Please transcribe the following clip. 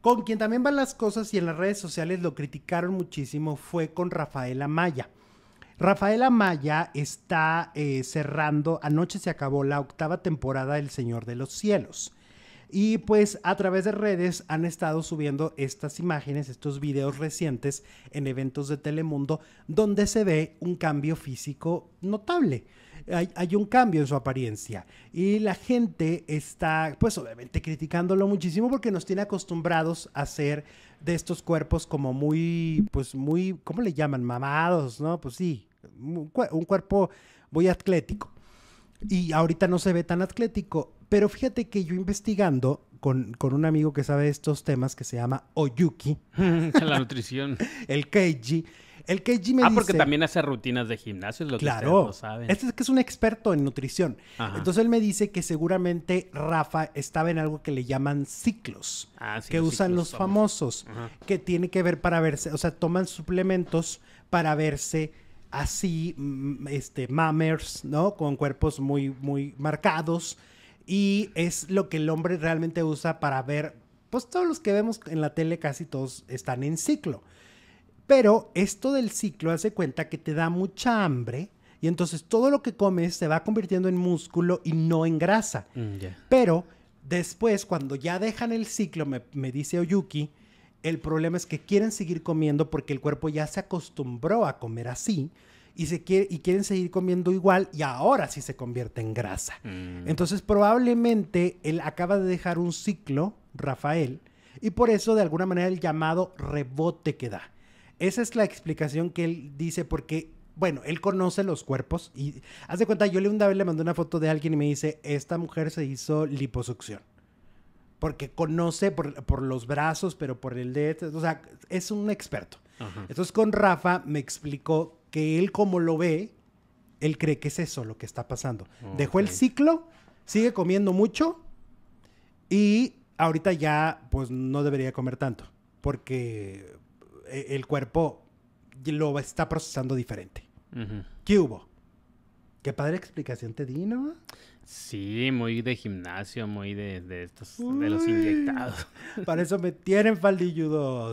Con quien también van las cosas y en las redes sociales lo criticaron muchísimo fue con Rafaela Maya. Rafaela Maya está eh, cerrando, anoche se acabó la octava temporada del Señor de los Cielos. Y pues a través de redes han estado subiendo estas imágenes, estos videos recientes en eventos de Telemundo, donde se ve un cambio físico notable. Hay, un cambio en su apariencia. Y la gente está, pues obviamente, criticándolo muchísimo porque nos tiene acostumbrados a ser de estos cuerpos como muy, pues muy, ¿cómo le llaman? Mamados, ¿no? Pues sí, un, cuerpo muy atlético. Y ahorita no se ve tan atlético. Pero fíjate que yo investigando con, un amigo que sabe estos temas que se llama Oyuki. la nutrición. el Keiji. El Keiji me dice... Ah, porque también hace rutinas de gimnasio, es lo claro, que Este es que es un experto en nutrición. Entonces él me dice que seguramente Rafa estaba en algo que le llaman ciclos. Ah, sí, que usan los famosos. Que tiene que ver para verse... O sea, toman suplementos para verse así, mm, este, mammers, ¿no? Con cuerpos muy, muy marcados y es lo que el hombre realmente usa para ver, pues todos los que vemos en la tele casi todos están en ciclo. Pero esto del ciclo hace cuenta que te da mucha hambre y entonces todo lo que comes se va convirtiendo en músculo y no en grasa. Mm, Pero después, cuando ya dejan el ciclo, me, me dice Oyuki, el problema es que quieren seguir comiendo porque el cuerpo ya se acostumbró a comer así y, se y quieren seguir comiendo igual y ahora sí se convierte en grasa. Mm. Entonces probablemente él acaba de dejar un ciclo, Rafael, y por eso de alguna manera el llamado rebote que da. Esa es la explicación que él dice porque bueno, él conoce los cuerpos y haz de cuenta, yo le le mandé una foto de alguien y me dice, esta mujer se hizo liposucción. Porque conoce por, los brazos, pero por el de... O sea, es un experto. Entonces con Rafa me explicó él como lo ve, él cree que es eso lo que está pasando. Dejó el ciclo, sigue comiendo mucho y ahorita ya pues no debería comer tanto porque eh, el cuerpo lo está procesando diferente. ¿Qué hubo? Qué padre explicación te di, ¿no? Sí, muy de gimnasio, muy de, estos, de los inyectados. Para eso me tienen faldilludos.